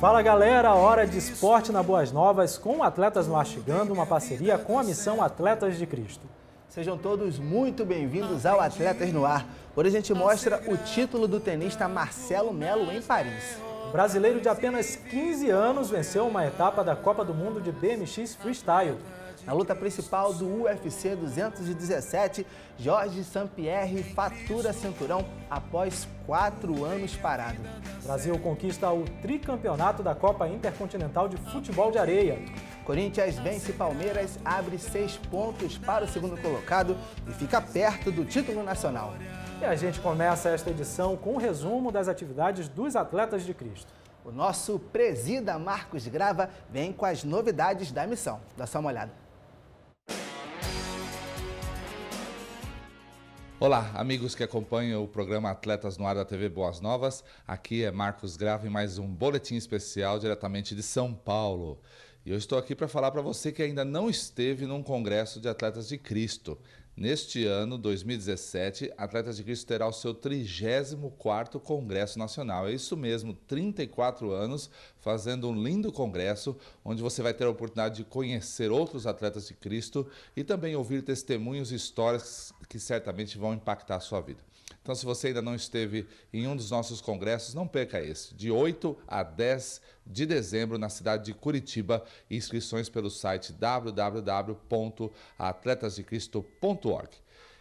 Fala galera, hora de esporte na Boas Novas com Atletas chegando, uma parceria com a missão Atletas de Cristo. Sejam todos muito bem-vindos ao Atletas no Ar. Hoje a gente mostra o título do tenista Marcelo Melo em Paris. brasileiro de apenas 15 anos venceu uma etapa da Copa do Mundo de BMX Freestyle. Na luta principal do UFC 217, Jorge Sampierre fatura cinturão após quatro anos parado. Brasil conquista o tricampeonato da Copa Intercontinental de Futebol de Areia. Corinthians vence Palmeiras, abre seis pontos para o segundo colocado e fica perto do título nacional. E a gente começa esta edição com um resumo das atividades dos atletas de Cristo. O nosso presida Marcos Grava vem com as novidades da missão. Dá só uma olhada. Olá, amigos que acompanham o programa Atletas no Ar da TV Boas Novas. Aqui é Marcos Grave, mais um boletim especial diretamente de São Paulo. E eu estou aqui para falar para você que ainda não esteve num congresso de atletas de Cristo. Neste ano, 2017, Atletas de Cristo terá o seu 34º Congresso Nacional. É isso mesmo, 34 anos fazendo um lindo congresso onde você vai ter a oportunidade de conhecer outros atletas de Cristo e também ouvir testemunhos e histórias que certamente vão impactar a sua vida. Então, se você ainda não esteve em um dos nossos congressos, não perca esse, de 8 a 10 de dezembro, na cidade de Curitiba. Inscrições pelo site www.atletasdecristo.org.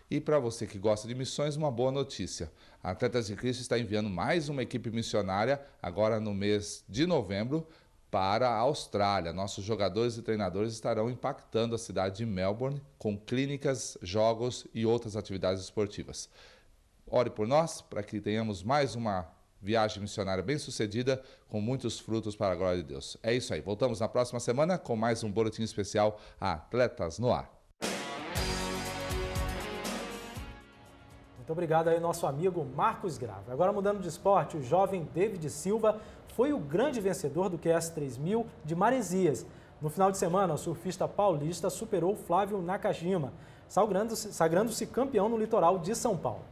E para você que gosta de missões, uma boa notícia. A Atletas de Cristo está enviando mais uma equipe missionária agora no mês de novembro para a Austrália. Nossos jogadores e treinadores estarão impactando a cidade de Melbourne com clínicas, jogos e outras atividades esportivas. Ore por nós, para que tenhamos mais uma viagem missionária bem sucedida, com muitos frutos para a glória de Deus. É isso aí. Voltamos na próxima semana com mais um boletim especial Atletas no Ar. Muito obrigado aí, nosso amigo Marcos Grava. Agora, mudando de esporte, o jovem David Silva foi o grande vencedor do QS 3000 de Maresias. No final de semana, o surfista paulista superou Flávio Nakajima, sagrando-se campeão no litoral de São Paulo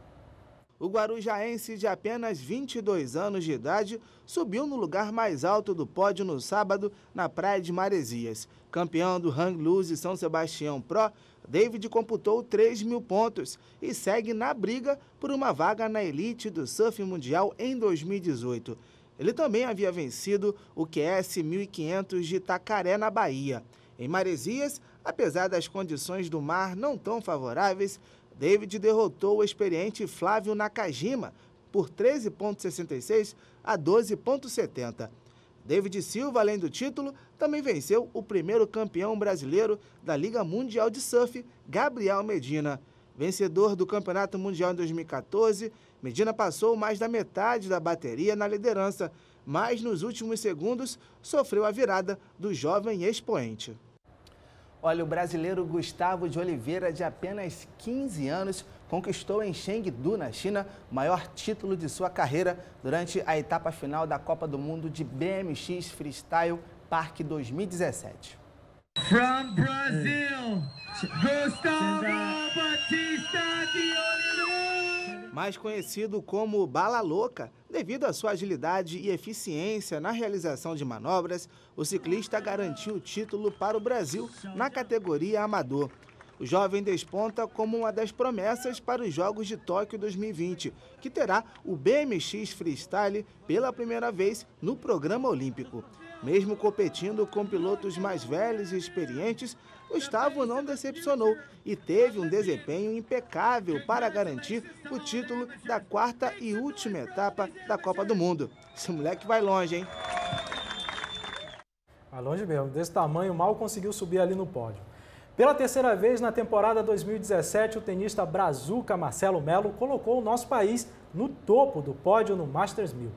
o guarujaense de apenas 22 anos de idade subiu no lugar mais alto do pódio no sábado na Praia de Maresias. Campeão do Hang e São Sebastião Pro, David computou 3 mil pontos e segue na briga por uma vaga na elite do surf mundial em 2018. Ele também havia vencido o QS 1500 de Itacaré, na Bahia. Em Maresias, apesar das condições do mar não tão favoráveis, David derrotou o experiente Flávio Nakajima por 13,66 a 12,70. David Silva, além do título, também venceu o primeiro campeão brasileiro da Liga Mundial de Surf, Gabriel Medina. Vencedor do Campeonato Mundial em 2014, Medina passou mais da metade da bateria na liderança, mas nos últimos segundos sofreu a virada do jovem expoente. Olha, o brasileiro Gustavo de Oliveira, de apenas 15 anos, conquistou em Chengdu, na China, o maior título de sua carreira durante a etapa final da Copa do Mundo de BMX Freestyle Park 2017. From Brazil, Gustavo Batista de Oliveira! mais conhecido como Bala Louca. Devido à sua agilidade e eficiência na realização de manobras, o ciclista garantiu o título para o Brasil na categoria amador. O jovem desponta como uma das promessas para os Jogos de Tóquio 2020, que terá o BMX Freestyle pela primeira vez no programa olímpico. Mesmo competindo com pilotos mais velhos e experientes, Gustavo não decepcionou e teve um desempenho impecável para garantir o título da quarta e última etapa da Copa do Mundo. Esse moleque vai longe, hein? Vai longe mesmo. Desse tamanho, mal conseguiu subir ali no pódio. Pela terceira vez na temporada 2017, o tenista brazuca Marcelo Melo colocou o nosso país no topo do pódio no Masters 1000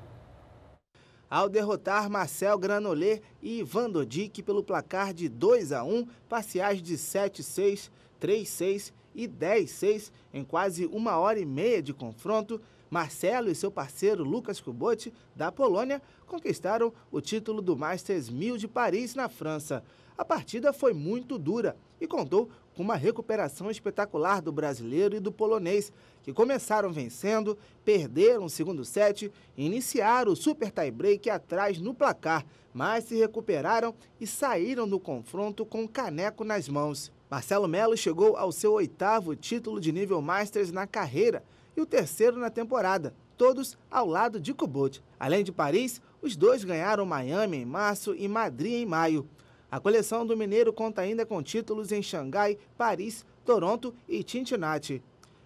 ao derrotar Marcel Granolet e Ivan Dodik pelo placar de 2 a 1, parciais de 7-6, 3-6 e 10-6 em quase uma hora e meia de confronto. Marcelo e seu parceiro Lucas Kubot, da Polônia, conquistaram o título do Masters 1000 de Paris, na França. A partida foi muito dura e contou com uma recuperação espetacular do brasileiro e do polonês, que começaram vencendo, perderam o segundo set e iniciaram o super tie-break atrás no placar, mas se recuperaram e saíram do confronto com o caneco nas mãos. Marcelo Melo chegou ao seu oitavo título de nível Masters na carreira e o terceiro na temporada, todos ao lado de Kubot. Além de Paris, os dois ganharam Miami em março e Madrid em maio. A coleção do Mineiro conta ainda com títulos em Xangai, Paris, Toronto e Cincinnati.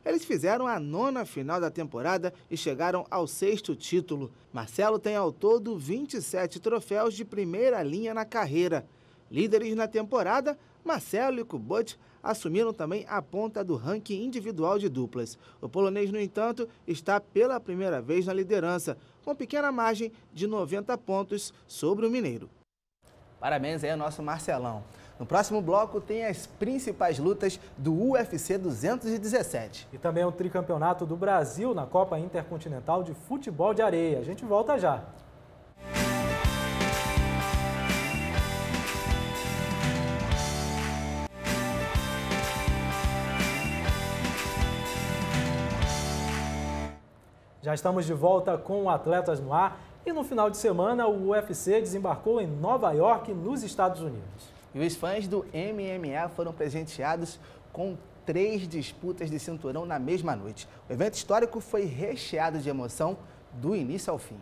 Eles fizeram a nona final da temporada e chegaram ao sexto título. Marcelo tem ao todo 27 troféus de primeira linha na carreira. Líderes na temporada, Marcelo e Kubot assumiram também a ponta do ranking individual de duplas. O polonês, no entanto, está pela primeira vez na liderança, com pequena margem de 90 pontos sobre o Mineiro. Parabéns aí ao nosso Marcelão. No próximo bloco tem as principais lutas do UFC 217. E também o tricampeonato do Brasil na Copa Intercontinental de Futebol de Areia. A gente volta já. Já estamos de volta com o Atletas no Ar. E no final de semana, o UFC desembarcou em Nova York, nos Estados Unidos. E os fãs do MMA foram presenteados com três disputas de cinturão na mesma noite. O evento histórico foi recheado de emoção do início ao fim.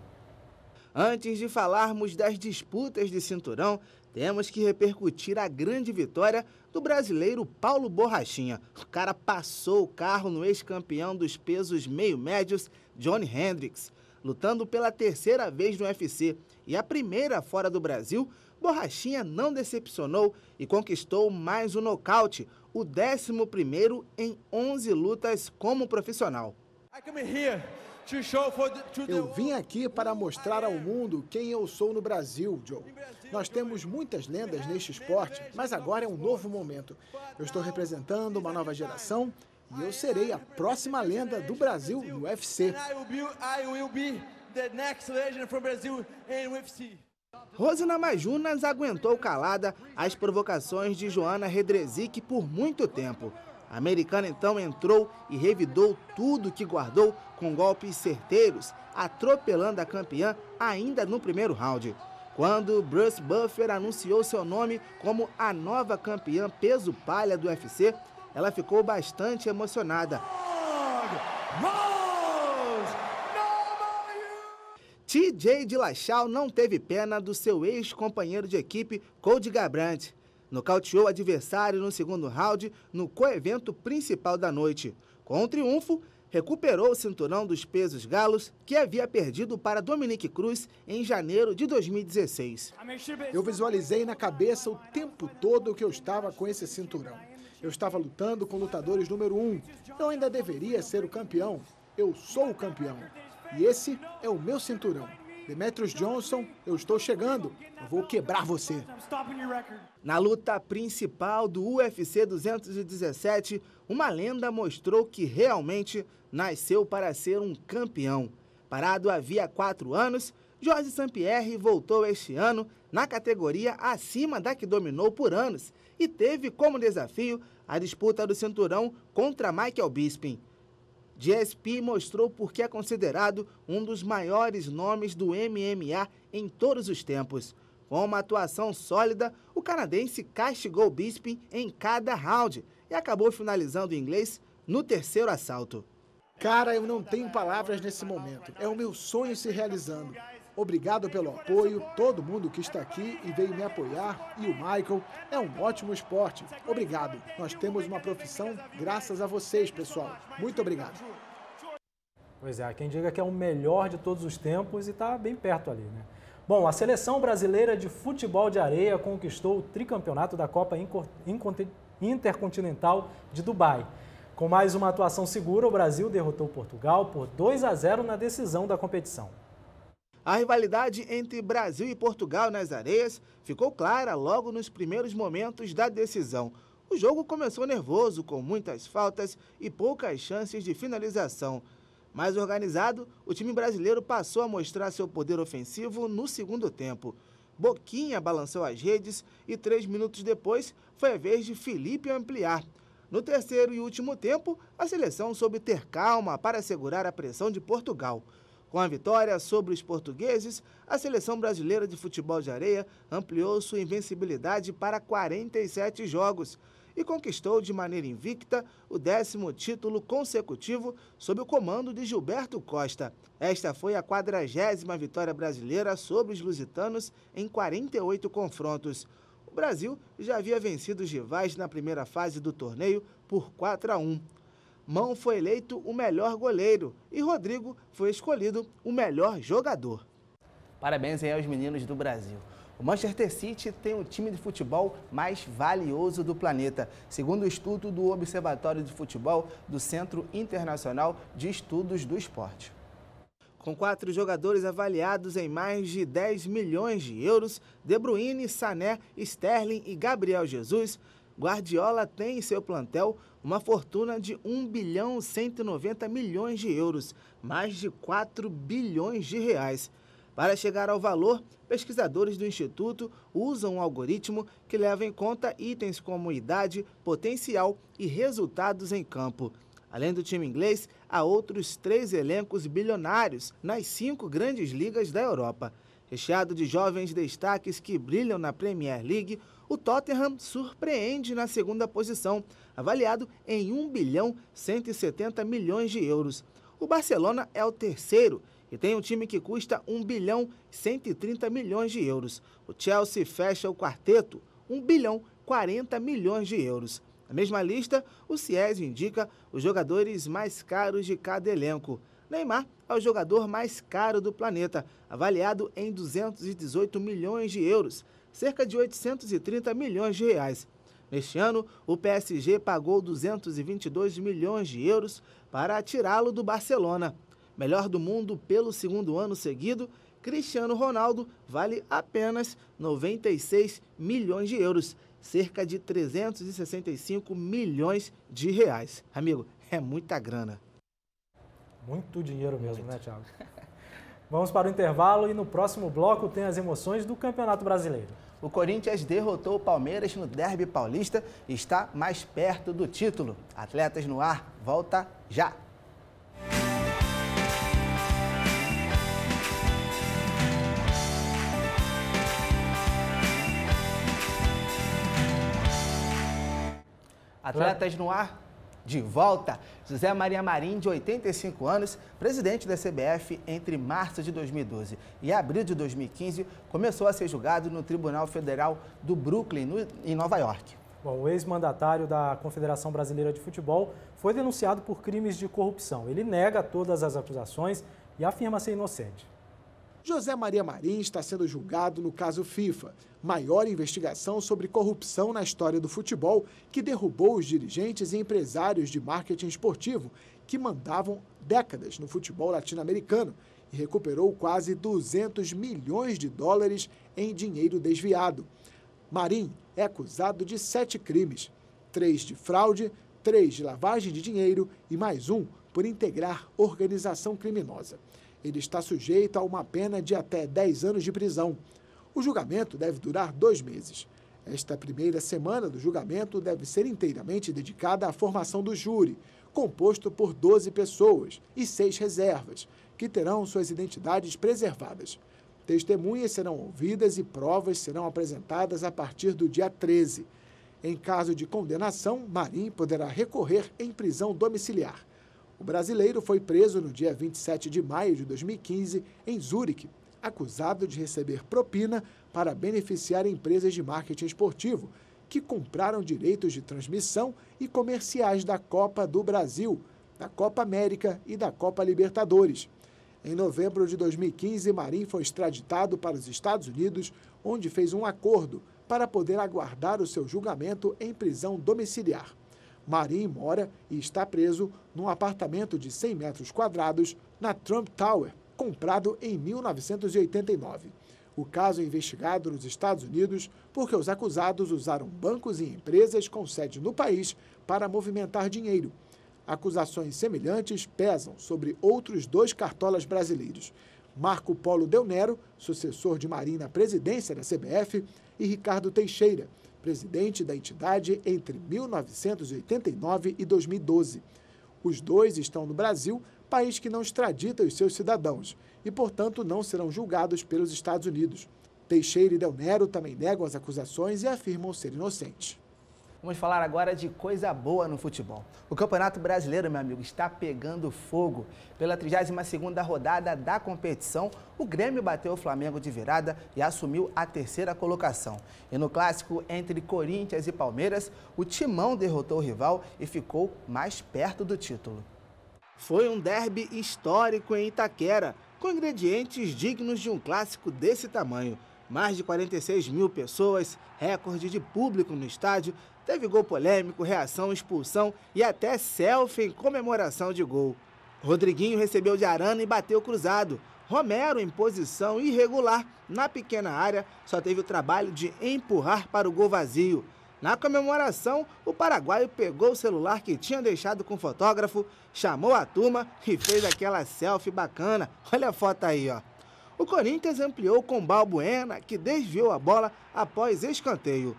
Antes de falarmos das disputas de cinturão, temos que repercutir a grande vitória do brasileiro Paulo Borrachinha. O cara passou o carro no ex-campeão dos pesos meio-médios, Johnny Hendricks. Lutando pela terceira vez no UFC e a primeira fora do Brasil, Borrachinha não decepcionou e conquistou mais um nocaute, o 11 em 11 lutas como profissional. Eu vim aqui para mostrar ao mundo quem eu sou no Brasil, Joe. Nós temos muitas lendas neste esporte, mas agora é um novo momento. Eu estou representando uma nova geração e eu serei a próxima lenda do Brasil no UFC. Rosina Majunas aguentou calada as provocações de Joana Redrezic por muito tempo. A americana então entrou e revidou tudo que guardou com golpes certeiros, atropelando a campeã ainda no primeiro round. Quando Bruce Buffer anunciou seu nome como a nova campeã peso palha do UFC, ela ficou bastante emocionada. TJ de Lachal não teve pena do seu ex-companheiro de equipe, Cody Gabrant. Nocauteou o adversário no segundo round no coevento principal da noite. Com o triunfo, recuperou o cinturão dos pesos galos que havia perdido para Dominique Cruz em janeiro de 2016. Eu visualizei na cabeça o tempo todo que eu estava com esse cinturão. Eu estava lutando com lutadores número um. Eu ainda deveria ser o campeão. Eu sou o campeão. E esse é o meu cinturão. Demetrius Johnson, eu estou chegando. Eu vou quebrar você. Na luta principal do UFC 217, uma lenda mostrou que realmente nasceu para ser um campeão. Parado havia quatro anos, Jorge Sampierre voltou este ano na categoria acima da que dominou por anos e teve como desafio a disputa do cinturão contra Michael Bisping. GSP mostrou porque é considerado um dos maiores nomes do MMA em todos os tempos. Com uma atuação sólida, o canadense castigou Bisping em cada round e acabou finalizando o inglês no terceiro assalto. Cara, eu não tenho palavras nesse momento. É o meu sonho se realizando. Obrigado pelo apoio, todo mundo que está aqui e veio me apoiar, e o Michael, é um ótimo esporte. Obrigado. Nós temos uma profissão graças a vocês, pessoal. Muito obrigado. Pois é, quem diga que é o melhor de todos os tempos e está bem perto ali, né? Bom, a seleção brasileira de futebol de areia conquistou o tricampeonato da Copa Intercontinental de Dubai. Com mais uma atuação segura, o Brasil derrotou Portugal por 2 a 0 na decisão da competição. A rivalidade entre Brasil e Portugal nas areias ficou clara logo nos primeiros momentos da decisão. O jogo começou nervoso, com muitas faltas e poucas chances de finalização. Mais organizado, o time brasileiro passou a mostrar seu poder ofensivo no segundo tempo. Boquinha balançou as redes e três minutos depois foi a vez de Felipe ampliar. No terceiro e último tempo, a seleção soube ter calma para segurar a pressão de Portugal. Com a vitória sobre os portugueses, a seleção brasileira de futebol de areia ampliou sua invencibilidade para 47 jogos e conquistou de maneira invicta o décimo título consecutivo sob o comando de Gilberto Costa. Esta foi a quadragésima vitória brasileira sobre os lusitanos em 48 confrontos. O Brasil já havia vencido os rivais na primeira fase do torneio por 4 a 1. Mão foi eleito o melhor goleiro e Rodrigo foi escolhido o melhor jogador. Parabéns aí aos meninos do Brasil. O Manchester City tem o time de futebol mais valioso do planeta, segundo o estudo do Observatório de Futebol do Centro Internacional de Estudos do Esporte. Com quatro jogadores avaliados em mais de 10 milhões de euros, De Bruyne, Sané, Sterling e Gabriel Jesus, Guardiola tem em seu plantel uma fortuna de 1 bilhão 190 milhões de euros, mais de 4 bilhões de reais. Para chegar ao valor, pesquisadores do Instituto usam um algoritmo que leva em conta itens como idade, potencial e resultados em campo. Além do time inglês, há outros três elencos bilionários nas cinco grandes ligas da Europa. Recheado de jovens destaques que brilham na Premier League, o Tottenham surpreende na segunda posição, avaliado em 1 bilhão 170 milhões de euros. O Barcelona é o terceiro e tem um time que custa 1 bilhão 130 milhões de euros. O Chelsea fecha o quarteto, 1 bilhão 40 milhões de euros. Na mesma lista, o CIES indica os jogadores mais caros de cada elenco. Neymar é o jogador mais caro do planeta, avaliado em 218 milhões de euros cerca de 830 milhões de reais. Neste ano, o PSG pagou 222 milhões de euros para tirá-lo do Barcelona. Melhor do mundo pelo segundo ano seguido, Cristiano Ronaldo vale apenas 96 milhões de euros, cerca de 365 milhões de reais. Amigo, é muita grana. Muito dinheiro mesmo, Muito. né, Thiago? Vamos para o intervalo e no próximo bloco tem as emoções do Campeonato Brasileiro. O Corinthians derrotou o Palmeiras no Derby Paulista e está mais perto do título. Atletas no ar, volta já! Atletas no ar, de volta. José Maria Marim, de 85 anos, presidente da CBF entre março de 2012 e abril de 2015, começou a ser julgado no Tribunal Federal do Brooklyn, no, em Nova York. Bom, o ex-mandatário da Confederação Brasileira de Futebol foi denunciado por crimes de corrupção. Ele nega todas as acusações e afirma ser inocente. José Maria Marim está sendo julgado no caso FIFA, maior investigação sobre corrupção na história do futebol que derrubou os dirigentes e empresários de marketing esportivo que mandavam décadas no futebol latino-americano e recuperou quase 200 milhões de dólares em dinheiro desviado. Marim é acusado de sete crimes: três de fraude, três de lavagem de dinheiro e mais um por integrar organização criminosa ele está sujeito a uma pena de até 10 anos de prisão. O julgamento deve durar dois meses. Esta primeira semana do julgamento deve ser inteiramente dedicada à formação do júri, composto por 12 pessoas e seis reservas, que terão suas identidades preservadas. Testemunhas serão ouvidas e provas serão apresentadas a partir do dia 13. Em caso de condenação, Marim poderá recorrer em prisão domiciliar. O brasileiro foi preso no dia 27 de maio de 2015 em Zurique, acusado de receber propina para beneficiar empresas de marketing esportivo que compraram direitos de transmissão e comerciais da Copa do Brasil, da Copa América e da Copa Libertadores. Em novembro de 2015, Marim foi extraditado para os Estados Unidos, onde fez um acordo para poder aguardar o seu julgamento em prisão domiciliar. Marim mora e está preso num apartamento de 100 metros quadrados na Trump Tower, comprado em 1989. O caso é investigado nos Estados Unidos porque os acusados usaram bancos e empresas com sede no país para movimentar dinheiro. Acusações semelhantes pesam sobre outros dois cartolas brasileiros. Marco Polo Del Nero, sucessor de Marim na presidência da CBF, e Ricardo Teixeira, presidente da entidade entre 1989 e 2012. Os dois estão no Brasil, país que não extradita os seus cidadãos e, portanto, não serão julgados pelos Estados Unidos. Teixeira e Del Nero também negam as acusações e afirmam ser inocentes. Vamos falar agora de coisa boa no futebol. O Campeonato Brasileiro, meu amigo, está pegando fogo. Pela 32ª rodada da competição, o Grêmio bateu o Flamengo de virada e assumiu a terceira colocação. E no clássico entre Corinthians e Palmeiras, o Timão derrotou o rival e ficou mais perto do título. Foi um derby histórico em Itaquera, com ingredientes dignos de um clássico desse tamanho mais de 46 mil pessoas, recorde de público no estádio, teve gol polêmico, reação, expulsão e até selfie em comemoração de gol. Rodriguinho recebeu de Arana e bateu cruzado. Romero, em posição irregular na pequena área, só teve o trabalho de empurrar para o gol vazio. Na comemoração, o paraguaio pegou o celular que tinha deixado com o fotógrafo, chamou a turma e fez aquela selfie bacana. Olha a foto aí, ó. O Corinthians ampliou com Balbuena, que desviou a bola após escanteio.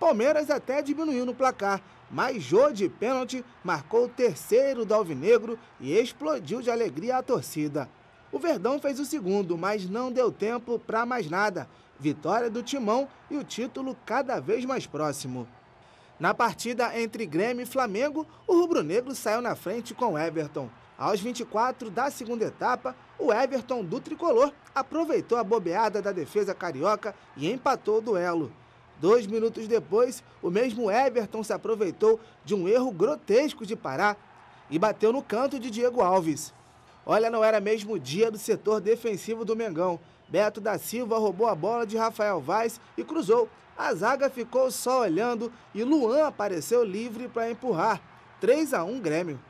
Palmeiras até diminuiu no placar, mas Jô de pênalti marcou o terceiro do Alvinegro e explodiu de alegria a torcida. O Verdão fez o segundo, mas não deu tempo para mais nada. Vitória do Timão e o título cada vez mais próximo. Na partida entre Grêmio e Flamengo, o rubro-negro saiu na frente com Everton. Aos 24 da segunda etapa, o Everton do tricolor aproveitou a bobeada da defesa carioca e empatou o duelo. Dois minutos depois, o mesmo Everton se aproveitou de um erro grotesco de Pará e bateu no canto de Diego Alves. Olha, não era mesmo dia do setor defensivo do Mengão. Beto da Silva roubou a bola de Rafael Vaz e cruzou. A zaga ficou só olhando e Luan apareceu livre para empurrar. 3 a 1 Grêmio.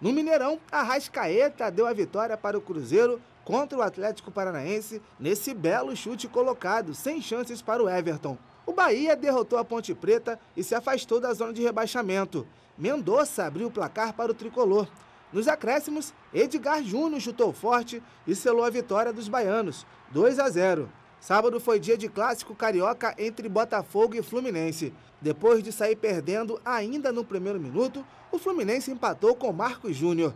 No Mineirão, a Rascaeta deu a vitória para o Cruzeiro contra o Atlético Paranaense nesse belo chute colocado, sem chances para o Everton. O Bahia derrotou a Ponte Preta e se afastou da zona de rebaixamento. Mendonça abriu o placar para o tricolor. Nos acréscimos, Edgar Júnior chutou forte e selou a vitória dos baianos, 2 a 0. Sábado foi dia de clássico carioca entre Botafogo e Fluminense. Depois de sair perdendo ainda no primeiro minuto, o Fluminense empatou com Marcos Júnior.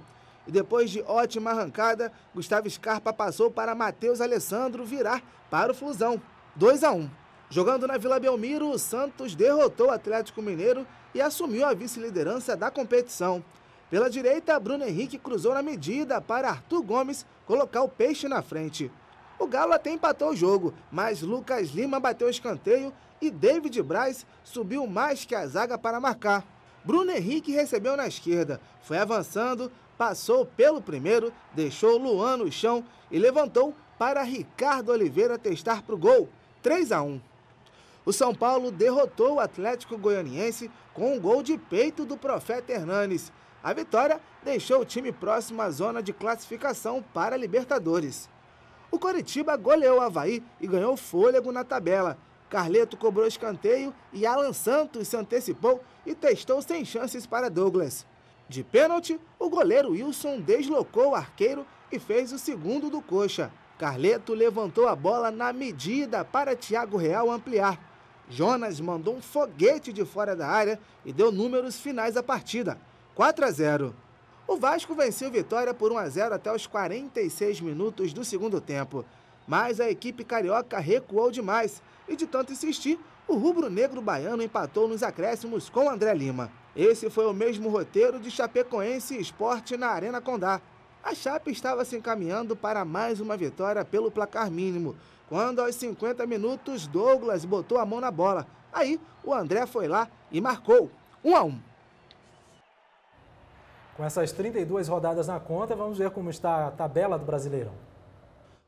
E depois de ótima arrancada, Gustavo Scarpa passou para Matheus Alessandro virar para o Flusão. 2 a 1. Jogando na Vila Belmiro, o Santos derrotou o Atlético Mineiro e assumiu a vice-liderança da competição. Pela direita, Bruno Henrique cruzou na medida para Arthur Gomes colocar o peixe na frente. O Galo até empatou o jogo, mas Lucas Lima bateu escanteio e David Braz subiu mais que a zaga para marcar. Bruno Henrique recebeu na esquerda, foi avançando, passou pelo primeiro, deixou Luan no chão e levantou para Ricardo Oliveira testar para o gol. 3 a 1. O São Paulo derrotou o Atlético Goianiense com um gol de peito do Profeta Hernanes. A vitória deixou o time próximo à zona de classificação para a Libertadores. O Coritiba goleou o Havaí e ganhou fôlego na tabela, Carleto cobrou escanteio e Alan Santos se antecipou e testou sem chances para Douglas. De pênalti, o goleiro Wilson deslocou o arqueiro e fez o segundo do coxa. Carleto levantou a bola na medida para Thiago Real ampliar. Jonas mandou um foguete de fora da área e deu números finais à partida: 4 a 0. O Vasco venceu Vitória por 1 a 0 até os 46 minutos do segundo tempo mas a equipe carioca recuou demais e, de tanto insistir, o rubro-negro baiano empatou nos acréscimos com André Lima. Esse foi o mesmo roteiro de Chapecoense Esporte na Arena Condá. A Chape estava se encaminhando para mais uma vitória pelo placar mínimo, quando aos 50 minutos Douglas botou a mão na bola. Aí o André foi lá e marcou 1 a 1. Com essas 32 rodadas na conta, vamos ver como está a tabela do Brasileirão.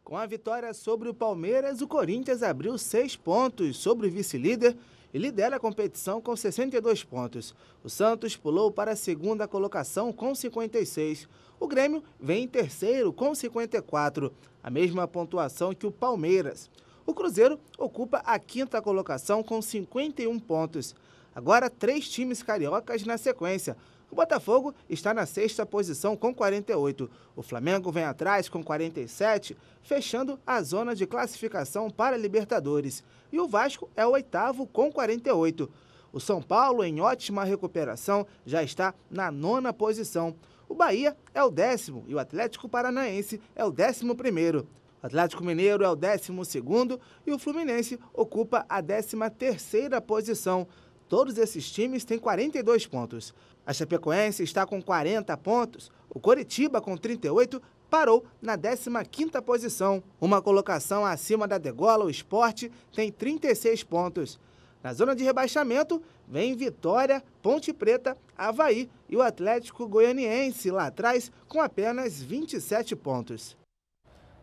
Com a vitória sobre o Palmeiras, o Corinthians abriu seis pontos sobre o vice-líder e lidera a competição com 62 pontos. O Santos pulou para a segunda colocação com 56. O Grêmio vem em terceiro com 54, a mesma pontuação que o Palmeiras. O Cruzeiro ocupa a quinta colocação com 51 pontos. Agora, três times cariocas na sequência o Botafogo está na sexta posição com 48. O Flamengo vem atrás com 47, fechando a zona de classificação para Libertadores. E o Vasco é o oitavo com 48. O São Paulo, em ótima recuperação, já está na nona posição. O Bahia é o décimo e o Atlético Paranaense é o décimo primeiro. O Atlético Mineiro é o décimo segundo e o Fluminense ocupa a décima terceira posição. Todos esses times têm 42 pontos. A Chapecoense está com 40 pontos, o Coritiba com 38 parou na 15ª posição. Uma colocação acima da degola, o Esporte tem 36 pontos. Na zona de rebaixamento, vem Vitória, Ponte Preta, Havaí e o Atlético Goianiense lá atrás com apenas 27 pontos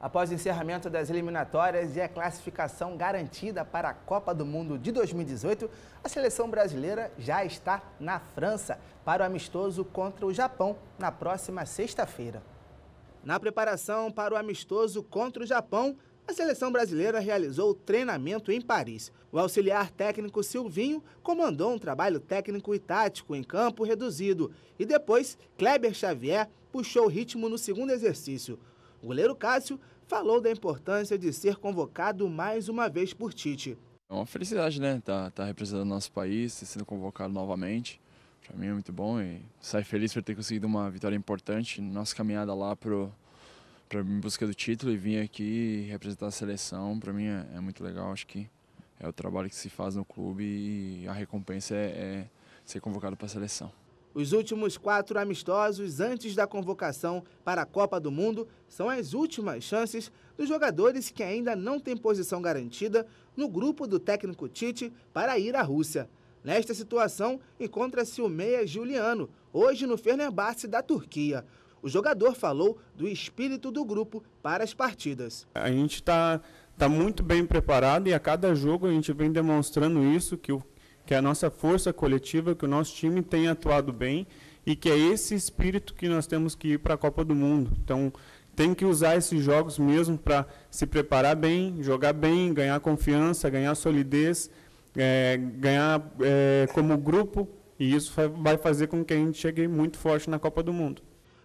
após o encerramento das eliminatórias e a classificação garantida para a Copa do Mundo de 2018, a seleção brasileira já está na França para o amistoso contra o Japão na próxima sexta-feira. Na preparação para o amistoso contra o Japão, a seleção brasileira realizou treinamento em Paris. O auxiliar técnico Silvinho comandou um trabalho técnico e tático em campo reduzido e depois Kleber Xavier puxou o ritmo no segundo exercício. O goleiro Cássio falou da importância de ser convocado mais uma vez por Tite. É uma felicidade, né? Tá, tá representando nosso país, tá sendo convocado novamente. Para mim é muito bom e sai feliz por ter conseguido uma vitória importante na nossa caminhada lá pro para em busca do título e vir aqui representar a seleção. Para mim é, é, muito legal. Acho que é o trabalho que se faz no clube e a recompensa é, é ser convocado para a seleção. Os últimos quatro amistosos antes da convocação para a Copa do Mundo são as últimas chances dos jogadores que ainda não têm posição garantida no grupo do técnico Tite para ir à Rússia. Nesta situação, encontra-se o meia Juliano, hoje no Fenerbahçe da Turquia. O jogador falou do espírito do grupo para as partidas. A gente está tá muito bem preparado e a cada jogo a gente vem demonstrando isso, que o que é a nossa força coletiva, que o nosso time tem atuado bem e que é esse espírito que nós temos que ir para a Copa do Mundo. Então, tem que usar esses jogos mesmo para se preparar bem, jogar bem, ganhar confiança, ganhar solidez, é, ganhar é, como grupo, e isso vai fazer com que a gente chegue muito forte na Copa do Mundo.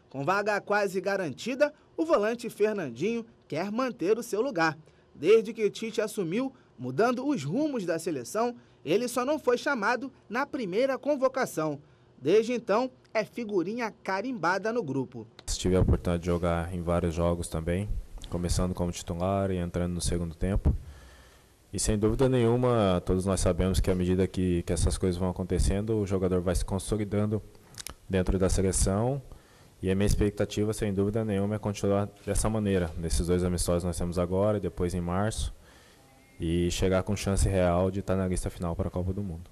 Com vaga quase garantida, o volante Fernandinho quer manter o seu lugar. Desde que Tite assumiu, mudando os rumos da seleção, ele só não foi chamado na primeira convocação. Desde então, é figurinha carimbada no grupo. Tive a oportunidade de jogar em vários jogos também, começando como titular e entrando no segundo tempo. E sem dúvida nenhuma, todos nós sabemos que à medida que, que essas coisas vão acontecendo, o jogador vai se consolidando dentro da seleção. E a minha expectativa, sem dúvida nenhuma, é continuar dessa maneira. Nesses dois amistosos nós temos agora, depois em março e chegar com chance real de estar tá na lista final para a Copa do Mundo.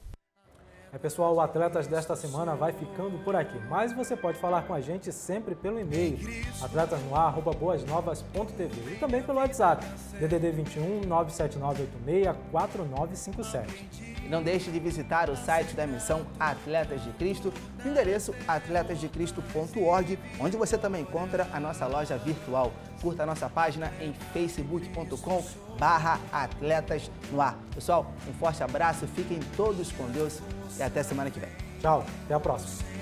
É, pessoal, o Atletas desta semana vai ficando por aqui, mas você pode falar com a gente sempre pelo e-mail atletasnoar@boasnovas.tv e também pelo WhatsApp DDD 21 86 4957. E não deixe de visitar o site da missão Atletas de Cristo, o endereço atletasdecristo.org, onde você também encontra a nossa loja virtual. Curta a nossa página em facebook.com barra atletas no ar. Pessoal, um forte abraço, fiquem todos com Deus e até semana que vem. Tchau, até a próxima.